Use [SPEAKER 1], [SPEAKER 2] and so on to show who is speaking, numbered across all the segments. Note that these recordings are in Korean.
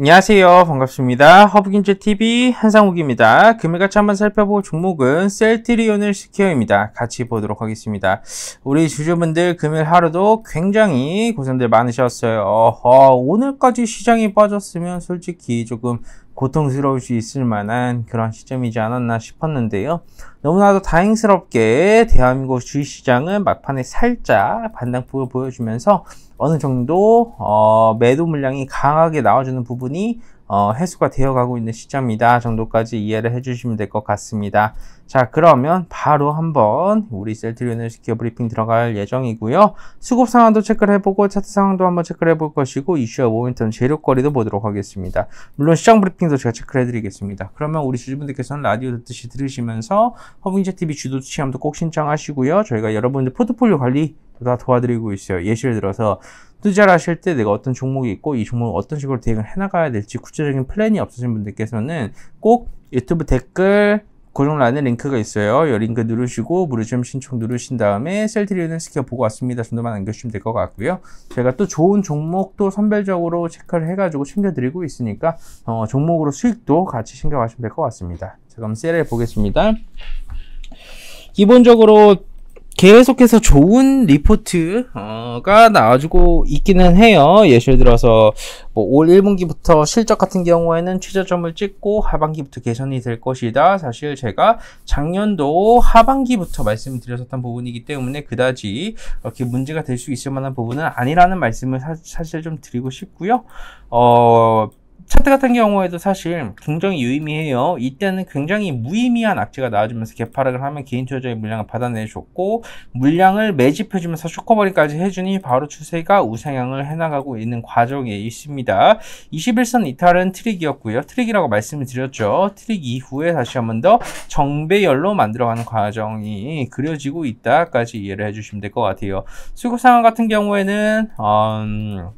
[SPEAKER 1] 안녕하세요. 반갑습니다. 허브김제TV 한상욱입니다. 금일 같이 한번 살펴볼 종목은 셀트리온을 시케어입니다. 같이 보도록 하겠습니다. 우리 주주분들 금일 하루도 굉장히 고생들 많으셨어요. 어허, 오늘까지 시장이 빠졌으면 솔직히 조금 고통스러울 수 있을 만한 그런 시점이지 않았나 싶었는데요. 너무나도 다행스럽게 대한민국 주식시장은 막판에 살짝 반등폭을 보여주면서 어느 정도 어, 매도 물량이 강하게 나와주는 부분이 어, 해소가 되어가고 있는 시점이다 정도까지 이해를 해주시면 될 것 같습니다. 자 그러면 바로 한번 우리 셀트리온을 스퀘어 브리핑 들어갈 예정이고요. 수급 상황도 체크를 해보고 차트 상황도 한번 체크를 해볼 것이고 이슈와 모멘텀 재료거리도 보도록 하겠습니다. 물론 시장 브리핑도 제가 체크를 해드리겠습니다. 그러면 우리 주주분들께서는 라디오 듣듯이 들으시면서 허빙제 TV 주도 시험도꼭 신청하시고요. 저희가 여러분들 포트폴리오 관리 다 도와드리고 있어요. 예시를 들어서 투자를 하실 때 내가 어떤 종목이 있고 이 종목을 어떤 식으로 대응을 해나가야 될지 구체적인 플랜이 없으신 분들께서는 꼭 유튜브 댓글 고정란에 링크가 있어요. 이 링크 누르시고 무료점 신청 누르신 다음에 셀트리온을 시켜보고 왔습니다. 정도만 남겨주시면 될 것 같고요. 제가 또 좋은 종목도 선별적으로 체크를 해가지고 챙겨드리고 있으니까 어, 종목으로 수익도 같이 챙겨가시면 될 것 같습니다. 자, 그럼 셀을 보겠습니다. 기본적으로 계속해서 좋은 리포트가 나와주고 있기는 해요. 예를 들어서 뭐올 1분기부터 실적 같은 경우에는 최저점을 찍고 하반기부터 개선이 될 것이다. 사실 제가 작년도 하반기부터 말씀 드렸었던 부분이기 때문에 그다지 이렇게 문제가 될 수 있을 만한 부분은 아니라는 말씀을 사, 실좀 드리고 싶고요. 어, 차트 같은 경우에도 사실 굉장히 유의미해요. 이때는 굉장히 무의미한 악재가 나와주면서 개파락을 하면 개인 투자자의 물량을 받아내줬고 물량을 매집해주면서 쇼커버리까지 해주니 바로 추세가 우상향을 해나가고 있는 과정에 있습니다. 21선 이탈은 트릭이었고요. 트릭이라고 말씀을 드렸죠. 트릭 이후에 다시 한번 더 정배열로 만들어가는 과정이 그려지고 있다까지 이해를 해주시면 될 것 같아요. 수급 상황 같은 경우에는 음...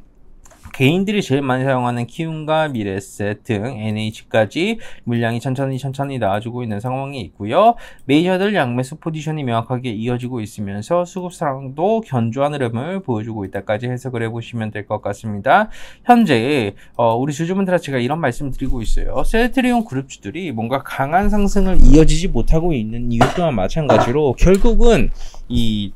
[SPEAKER 1] 개인들이 제일 많이 사용하는 키움과 미래셋 등 NH까지 물량이 천천히 천천히 나아주고 있는 상황이 있고요. 메이저들 양매수 포지션이 명확하게 이어지고 있으면서 수급 상황도 견조한 흐름을 보여주고 있다까지 해석을 해보시면 될 것 같습니다. 현재 어, 우리 주주분들한테가 이런 말씀 을 드리고 있어요. 셀트리온 그룹주들이 뭔가 강한 상승을 이어지지 못하고 있는 이유 또한 마찬가지로 결국은 이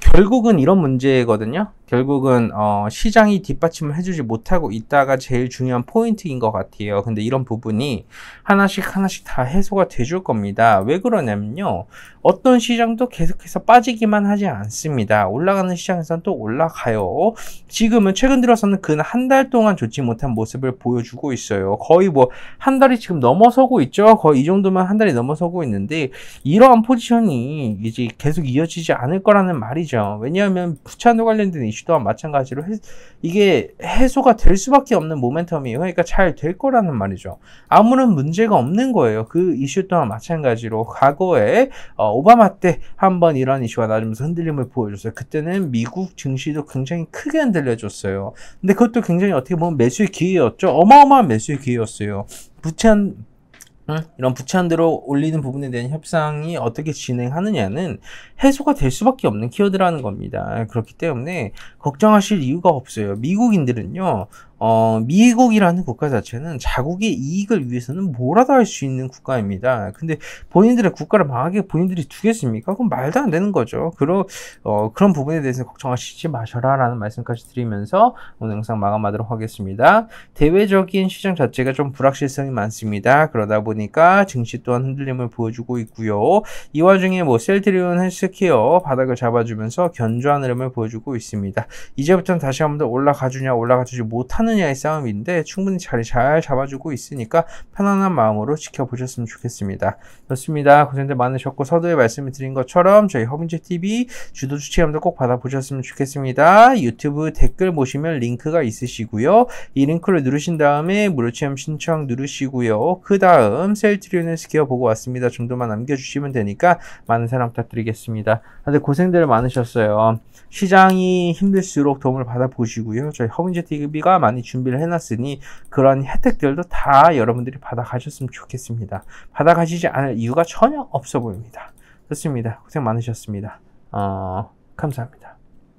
[SPEAKER 1] 결국은 이런 문제거든요. 결국은 어, 시장이 뒷받침을 해주지 못하고 있다가 제일 중요한 포인트인 것 같아요. 근데 이런 부분이 하나씩 하나씩 다 해소가 돼 줄 겁니다. 왜 그러냐면요. 어떤 시장도 계속해서 빠지기만 하지 않습니다. 올라가는 시장에서는 또 올라가요. 지금은 최근 들어서는 근 한 달 동안 좋지 못한 모습을 보여주고 있어요. 거의 뭐 한 달이 지금 넘어서고 있죠. 거의 이 정도면 한 달이 넘어서고 있는데 이러한 포지션이 이제 계속 이어지지 않을 거라는 말이죠. 왜냐하면 부채한도 관련된 이슈 또한 마찬가지로 해, 이게 해소가 될 수밖에 없는 모멘텀이에요. 그러니까 잘 될 거라는 말이죠. 아무런 문제가 없는 거예요. 그 이슈 또한 마찬가지로 과거에 어, 오바마 때 한번 이런 이슈가 나면서 흔들림을 보여줬어요. 그때는 미국 증시도 굉장히 크게 흔들려줬어요. 근데 그것도 굉장히 어떻게 보면 매수의 기회였죠. 어마어마한 매수의 기회였어요. 부채한 이런 부채한대로 올리는 부분에 대한 협상이 어떻게 진행하느냐는 해소가 될 수밖에 없는 키워드라는 겁니다. 그렇기 때문에 걱정하실 이유가 없어요. 미국인들은요, 어, 미국이라는 국가 자체는 자국의 이익을 위해서는 뭐라도 할 수 있는 국가입니다. 근데 본인들의 국가를 망하게 본인들이 두겠습니까? 그건 말도 안 되는 거죠. 그러, 어, 그런 부분에 대해서 걱정하시지 마셔라 라는 말씀까지 드리면서 오늘 영상 마감하도록 하겠습니다. 대외적인 시장 자체가 좀 불확실성이 많습니다. 그러다 보니까 증시 또한 흔들림을 보여주고 있고요. 이 와중에 뭐 셀트리온 헬스케어 바닥을 잡아주면서 견조한 흐름을 보여주고 있습니다. 이제부터는 다시 한번 더 올라가주냐 올라가주지 못하는 하느냐의 싸움인데 충분히 자리 잘 잡아주고 있으니까 편안한 마음으로 지켜보셨으면 좋겠습니다. 좋습니다. 고생들 많으셨고 서두에 말씀을 드린 것처럼 저희 허민재 TV 주도 추천함도 꼭 받아보셨으면 좋겠습니다. 유튜브 댓글 보시면 링크가 있으시고요. 이 링크를 누르신 다음에 무료체험 신청 누르시고요. 그 다음 셀트리온을 스퀘어 보고 왔습니다. 정도만 남겨주시면 되니까 많은 사랑 부탁드리겠습니다. 다들 고생들 많으셨어요. 시장이 힘들수록 도움을 받아보시고요. 저희 허민재 TV가 많이 많이 준비를 해놨으니 그런 혜택들도 다 여러분들이 받아가셨으면 좋겠습니다. 받아가시지 않을 이유가 전혀 없어 보입니다. 좋습니다. 고생 많으셨습니다. 어, 감사합니다.